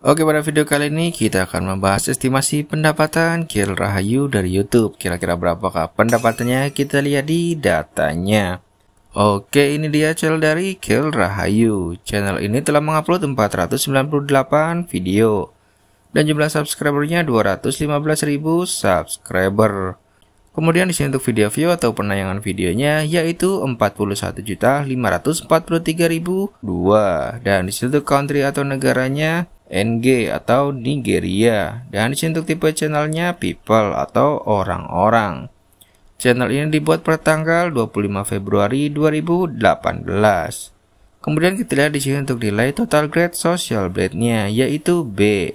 Oke pada video kali ini kita akan membahas estimasi pendapatan Kir Rahayu dari YouTube. Kira-kira berapakah pendapatannya? Kita lihat di datanya. Oke ini dia channel dari Kir Rahayu. Channel ini telah mengupload 498 video dan jumlah subscribernya 215.000 subscriber. Kemudian di sini untuk video view atau penayangan videonya yaitu 41.543.002 dan di situ country atau negaranya NG atau Nigeria dan untuk tipe channelnya people atau orang-orang. Channel ini dibuat pada tanggal 25 Februari 2018. Kemudian kita lihat di sini untuk nilai total grade social blade-nya yaitu B.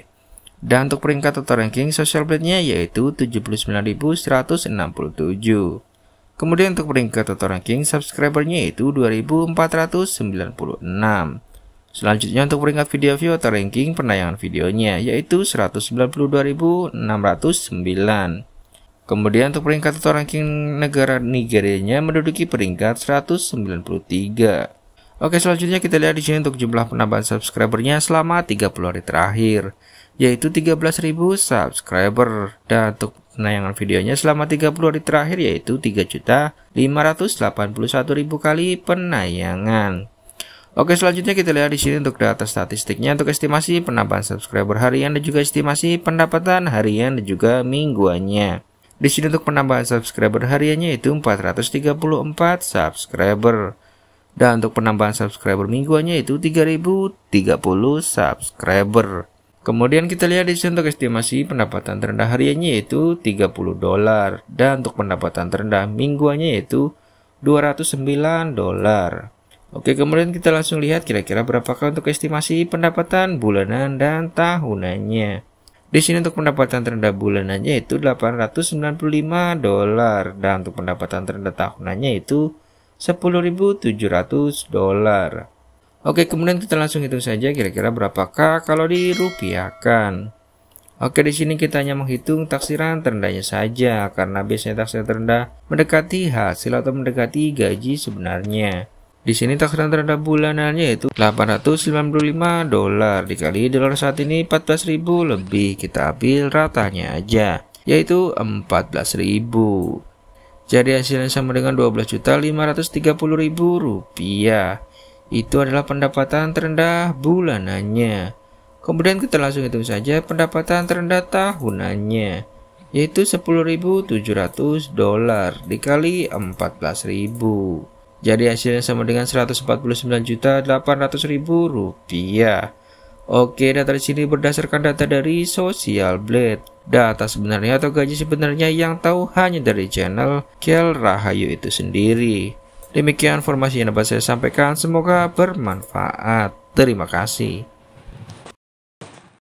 Dan untuk peringkat total ranking social blade-nya yaitu 79.167. Kemudian untuk peringkat total ranking subscriber-nya yaitu 2496. Selanjutnya untuk peringkat video view atau ranking penayangan videonya yaitu 192.609. Kemudian untuk peringkat atau ranking negara Nigerianya menduduki peringkat 193. Oke selanjutnya kita lihat di sini untuk jumlah penambahan subscribernya selama 30 hari terakhir yaitu 13.000 subscriber dan untuk penayangan videonya selama 30 hari terakhir yaitu 3.581.000 kali penayangan. Oke selanjutnya kita lihat di sini untuk data statistiknya untuk estimasi penambahan subscriber harian dan juga estimasi pendapatan harian dan juga mingguannya. Di sini untuk penambahan subscriber hariannya itu 434 subscriber. Dan untuk penambahan subscriber mingguannya itu 3030 subscriber. Kemudian kita lihat di sini untuk estimasi pendapatan terendah hariannya itu 30 dolar dan untuk pendapatan terendah mingguannya itu 209 dolar. Oke, kemudian kita langsung lihat kira-kira berapakah untuk estimasi pendapatan bulanan dan tahunannya. Di sini untuk pendapatan terendah bulanannya itu 895 dolar dan untuk pendapatan terendah tahunannya itu 10.700 dolar. Oke, kemudian kita langsung hitung saja kira-kira berapakah kalau dirupiahkan. Oke, di sini kita hanya menghitung taksiran terendahnya saja karena biasanya taksiran terendah mendekati hasil atau mendekati gaji sebenarnya. Di sini taksiran terhadap bulanannya yaitu 895 dolar dikali dolar saat ini 14.000 lebih. Kita ambil ratanya aja yaitu 14.000. Jadi hasilnya sama dengan 12.530.000 rupiah. Itu adalah pendapatan terendah bulanannya. Kemudian kita langsung hitung saja pendapatan terendah tahunannya yaitu 10.700 dolar dikali 14.000 jadi hasilnya sama dengan 149.800.000 rupiah. Oke, data di sini berdasarkan data dari Social Blade. Data sebenarnya atau gaji sebenarnya yang tahu hanya dari channel Kel Rahayu itu sendiri. Demikian informasi yang dapat saya sampaikan, semoga bermanfaat. Terima kasih.